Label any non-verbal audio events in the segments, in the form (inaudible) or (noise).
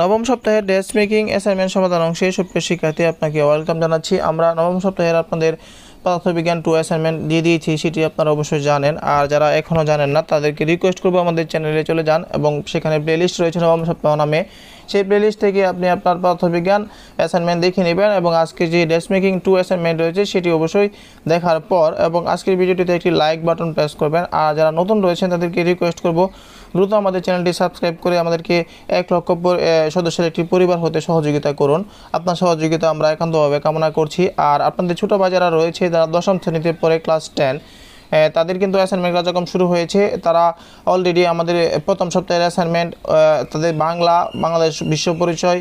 নবম সপ্তাহের desk making assignment সমাধান অংশে সুপ্রিয় শিক্ষার্থী আপনাকে ওয়েলকাম জানাচ্ছি আমরা নবম সপ্তাহের আপনাদের পদার্থবিজ্ঞান টু অ্যাসাইনমেন্ট দিয়ে দিয়েছি সেটি আপনারা অবশ্যই জানেন আর যারা এখনও জানেন না তাদেরকে রিকোয়েস্ট করবো আমাদের চ্যানেলে চলে যান এবং সেখানে প্লেলিস্ট রয়েছে নবম সপ্তাহ নামে সেই প্লেলিস্ট থেকে আপনি আপনার পদার্থবিজ্ঞান অ্যাসাইনমেন্ট দেখে নেবেন এবং আজকে যে ড্রেস মেকিং টু অ্যাসাইনমেন্ট রয়েছে সেটি অবশ্যই দেখার পর এবং আজকের ভিডিওটিতে একটি লাইক বাটন প্রেস করবেন আর যারা নতুন রয়েছেন তাদেরকে রিকোয়েস্ট করব দ্রুত আমাদের চ্যানেলটি সাবস্ক্রাইব করে আমাদেরকে এক লক্ষ সদস্যের একটি পরিবার হতে সহযোগিতা করুন আপনার সহযোগিতা আমরা একান্তভাবে কামনা করছি আর আপনাদের ছোটো বাজারা রয়েছে যারা দশম শ্রেণীতে পরে ক্লাস টেন তাদের কিন্তু অ্যাসাইনমেন্ট কার্যক্রম শুরু হয়েছে তারা অলরেডি আমাদের প্রথম সপ্তাহের অ্যাসাইনমেন্ট তাদের বাংলা বাংলাদেশ বিশ্ব পরিচয়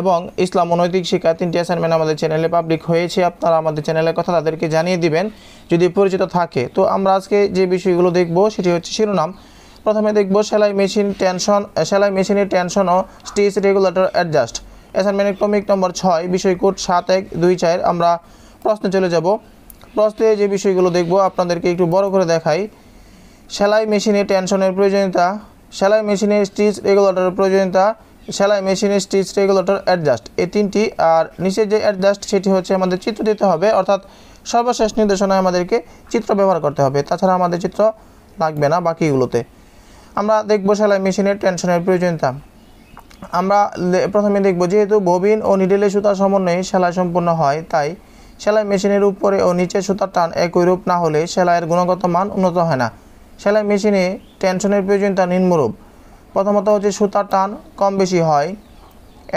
এবং ইসলাম অনৈতিক শিক্ষা তিনটি অ্যাসাইনমেন্ট আমাদের চ্যানেলে পাবলিক হয়েছে আপনারা আমাদের চ্যানেলের কথা তাদেরকে জানিয়ে দিবেন যদি পরিচিত থাকে তো আমরা আজকে যে বিষয়গুলো দেখব সেটি হচ্ছে শিরোনাম প্রথমে দেখব সেলাই মেশিন টেনশন সেলাই মেশিনের টেনশন ও স্টিচ রেগুলেটর অ্যাডজাস্ট অ্যাসাইনমেন্ট ক্রমিক নম্বর ছয় বিষয় কোড সাত এক দুই চার আমরা প্রশ্নে চলে যাব প্রস্তে যে বিষয়গুলো দেখব আপনাদেরকে একটু বড় করে দেখাই সেলাই মেশিনে টেনশনের প্রয়োজনীয়তা সেলাই মেশিনের স্টিচ রেগুলেটরের প্রয়োজনীয়তা সেলাই মেশিনের স্টিচ রেগুলেটর অ্যাডজাস্ট এই তিনটি আর নিচের যে অ্যাডজাস্ট সেটি হচ্ছে আমাদের চিত্র দিতে হবে অর্থাৎ সর্বশেষ নির্দেশনায় আমাদেরকে চিত্র ব্যবহার করতে হবে তাছাড়া আমাদের চিত্র লাগবে না বাকিগুলোতে আমরা দেখব সেলাই মেশিনের টেনশনের প্রয়োজনীয়তা আমরা প্রথমে দেখব যেহেতু ববিন ও নিডেলে সুতার সমন্বয়ে সেলাই সম্পূর্ণ হয় তাই সেলাই মেশিনের উপরে ও নিচে সুতার টান একই রূপ না হলে সেলাইয়ের গুণগত মান উন্নত হয় না সেলাই মেশিনে টেনশনের প্রয়োজনীয়তা নিম্নরূপ প্রথমত হচ্ছে সুতার টান কম বেশি হয়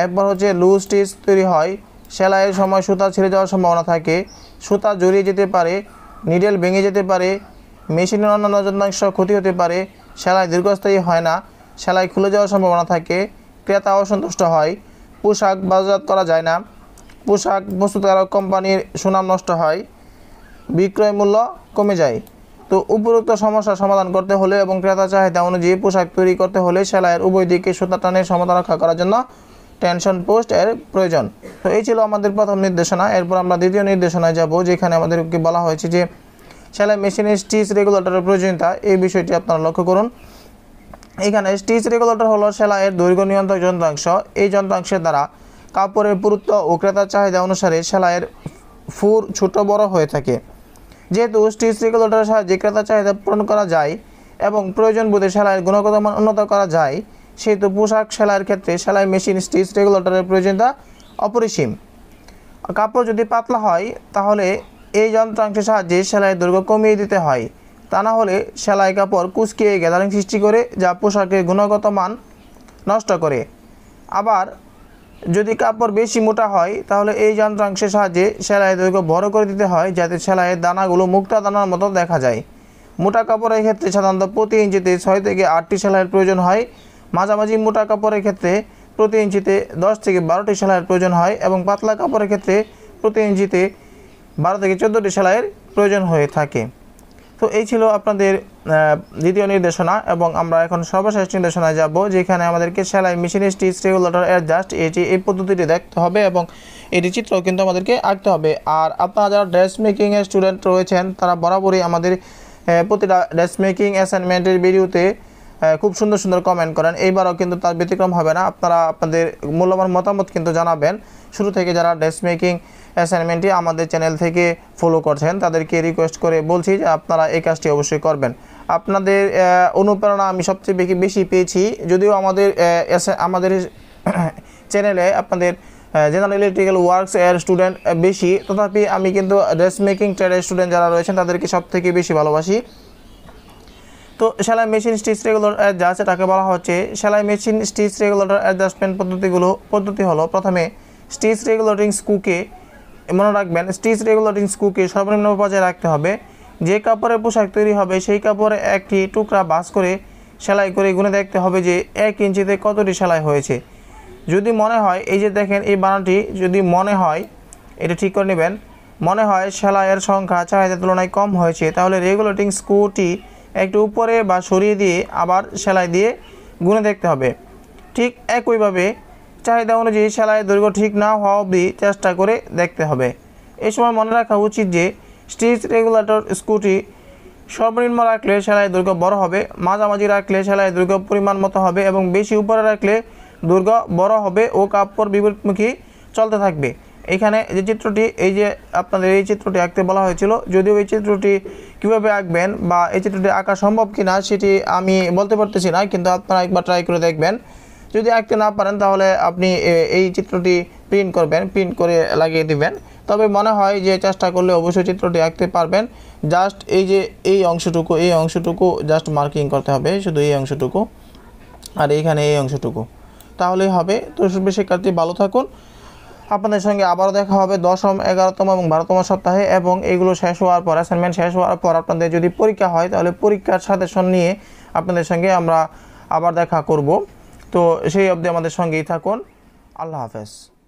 একবার হচ্ছে লুজ স্টিচ তৈরি হয় সেলাইয়ের সময় সুতা ছিঁড়ে যাওয়ার সম্ভাবনা থাকে সুতা জড়িয়ে যেতে পারে নিডেল ভেঙে যেতে পারে মেশিনের অন্যান্য যন্ত্রাংশ ক্ষতি হতে পারে সেলাই দীর্ঘস্থায়ী হয় না সেলাই খুলে যাওয়ার সম্ভাবনা থাকে ক্রেতা অসন্তুষ্ট হয় পোশাক বাজার করা যায় না পোশাক প্রস্তুতকারক কোম্পানির সুনাম নষ্ট হয় বিক্রয় মূল্য কমে যায় তো উপরোক্ত সমস্যা সমাধান করতে হলে এবং ক্রেতা চাহিদা অনুযায়ী পোশাক তৈরি করতে হলে সেলাইয়ের উভয় দিকে সুতা টানের সমাধান রক্ষা করার জন্য টেনশন পোস্ট এর প্রয়োজন তো এই ছিল আমাদের প্রথম নির্দেশনা এরপর আমরা দ্বিতীয় নির্দেশনায় যাব যেখানে আমাদেরকে বলা হয়েছে যে সেলাই মেশিনের স্টিচ রেগুলেটরের প্রয়োজনীয়তা এই বিষয়টি আপনারা লক্ষ্য করুন এখানে স্টিচ রেগুলেটর হলো সেলাইয়ের দৈর্ঘ্য নিয়ন্ত্রক যন্ত্রাংশ এই যন্ত্রাংশের দ্বারা কাপড়ের পুরুত্ব ও ক্রেতার চাহিদা অনুসারে সেলাইয়ের ফুর ছোট বড় হয়ে থাকে যেহেতু স্টিচিকল সাহায্যে ক্রেতার চাহিদা পূরণ করা যায় এবং প্রয়োজন বোধে সেলাইয়ের গুণগত মান উন্নত করা যায় সেহেতু পোশাক সেলাইয়ের ক্ষেত্রে সেলাই মেশিন স্টিচ রেগুলেটারের প্রয়োজনীয়তা অপরিসীম কাপড় যদি পাতলা হয় তাহলে এই যন্ত্রাংশের সাহায্যে সেলাইয়ের দৈর্ঘ্য কমিয়ে দিতে হয় তা না হলে সেলাই কাপড় কুচকিয়ে গ্যাদারিং সৃষ্টি করে যা পোশাকের গুণগত মান নষ্ট করে আবার যদি কাপড় বেশি মোটা হয় তাহলে এই যন্ত্রাংশের সাহায্যে সেলাইয়ের দৈর্ঘ্য বড় করে দিতে হয় যাতে সেলাইয়ের দানাগুলো মুক্তা দানার মতো দেখা যায় মোটা কাপড়ের ক্ষেত্রে সাধারণত প্রতি ইঞ্চিতে ছয় থেকে আটটি সেলাইয়ের প্রয়োজন হয় মাঝামাঝি মোটা কাপড়ের ক্ষেত্রে প্রতি ইঞ্চিতে দশ থেকে বারোটি সেলাইয়ের প্রয়োজন হয় এবং পাতলা কাপড়ের ক্ষেত্রে প্রতি ইঞ্চিতে বারো থেকে চোদ্দোটি সেলাইয়ের প্রয়োজন হয়ে থাকে তো এই ছিল আপনাদের দ্বিতীয় নির্দেশনা এবং আমরা এখন সর্বশেষ নির্দেশনায় যাব যেখানে আমাদেরকে সেলাই মেশিন স্টিচ রেগুলেটর অ্যাডজাস্ট এটি এই পদ্ধতিটি দেখতে হবে এবং এটি চিত্র কিন্তু আমাদেরকে আঁকতে হবে আর আপনারা যারা ড্রেস মেকিংয়ের স্টুডেন্ট রয়েছেন তারা বরাবরই আমাদের প্রতিটা ড্রেস মেকিং অ্যাসাইনমেন্টের ভিডিওতে খুব সুন্দর সুন্দর কমেন্ট করেন এইবারও কিন্তু তার ব্যতিক্রম হবে না আপনারা আপনাদের মূল্যবান মতামত কিন্তু জানাবেন শুরু থেকে যারা ড্রেস মেকিং অ্যাসাইনমেন্টটি আমাদের চ্যানেল থেকে ফলো করছেন তাদেরকে রিকোয়েস্ট করে বলছি যে আপনারা এই কাজটি অবশ্যই করবেন আপনাদের অনুপ্রেরণা আমি সবচেয়ে বেশি পেয়েছি যদিও আমাদের আমাদের চ্যানেলে (coughs) আপনাদের জেনারেল ইলেকট্রিক্যাল ওয়ার্কস এর স্টুডেন্ট বেশি তথাপি আমি কিন্তু ড্রেস মেকিং ট্রেডের স্টুডেন্ট যারা রয়েছেন তাদেরকে সব থেকে বেশি ভালোবাসি তো সেলাই মেশিন স্টিচ রেগুলার যা আছে তাকে বলা হচ্ছে সেলাই মেশিন স্টিচ রেগুলেটর অ্যাডজাস্টমেন্ট পদ্ধতিগুলো পদ্ধতি হলো প্রথমে স্টিচ রেগুলেটিং স্কুকে মনে রাখবেন স্টিচ রেগুলেটিং স্কুকে সর্বনিম্ন পর্যায়ে রাখতে হবে যে কাপড়ের পোশাক তৈরি হবে সেই কাপড়ে একটি টুকরা বাস করে সেলাই করে গুনে দেখতে হবে যে এক ইঞ্চিতে কতটি সেলাই হয়েছে যদি মনে হয় এই যে দেখেন এই বানানটি যদি মনে হয় এটা ঠিক করে নেবেন মনে হয় সেলাইয়ের সংখ্যা চাহিদার তুলনায় কম হয়েছে তাহলে রেগুলেটিং স্কুটি একটু উপরে বা সরিয়ে দিয়ে আবার সেলাই দিয়ে গুনে দেখতে হবে ঠিক একইভাবে চাহিদা অনুযায়ী সেলাইয়ের দৈর্ঘ্য ঠিক না হওয়া অবধি চেষ্টা করে দেখতে হবে এ সময় মনে রাখা উচিত যে স্টিচ রেগুলেটর স্কুটি সর্বনিম্ন রাখলে সেলাইয়ের দৈর্ঘ্য বড় হবে মাঝামাঝি রাখলে সেলাইয়ের দৈর্ঘ্য পরিমাণ মতো হবে এবং বেশি উপরে রাখলে দৈর্ঘ্য বড় হবে ও কাপড় বিপরীতমুখী চলতে থাকবে এখানে যে চিত্রটি এই যে আপনাদের এই চিত্রটি আঁকতে বলা হয়েছিল যদিও এই চিত্রটি কীভাবে আঁকবেন বা এই চিত্রটি আঁকা সম্ভব কি না সেটি আমি বলতে পারতেছি না কিন্তু আপনারা একবার ট্রাই করে দেখবেন যদি আঁকতে না পারেন তাহলে আপনি এই চিত্রটি প্রিন্ট করবেন প্রিন্ট করে লাগিয়ে দিবেন তবে মনে হয় যে চেষ্টা করলে অবশ্যই চিত্রটি আঁকতে পারবেন জাস্ট এই যে এই অংশটুকু এই অংশটুকু জাস্ট মার্কিং করতে হবে শুধু এই অংশটুকু আর এইখানে এই অংশটুকু তাহলেই হবে তো শিক্ষার্থী ভালো থাকুন আপনাদের সঙ্গে আবারও দেখা হবে দশম এগারোতম এবং বারোতম সপ্তাহে এবং এগুলো শেষ হওয়ার পর অ্যাসাইনমেন্ট শেষ হওয়ার পর আপনাদের যদি পরীক্ষা হয় তাহলে পরীক্ষার সাজেশন নিয়ে আপনাদের সঙ্গে আমরা আবার দেখা করব তো সেই অবধি আমাদের সঙ্গেই থাকুন আল্লাহ হাফেজ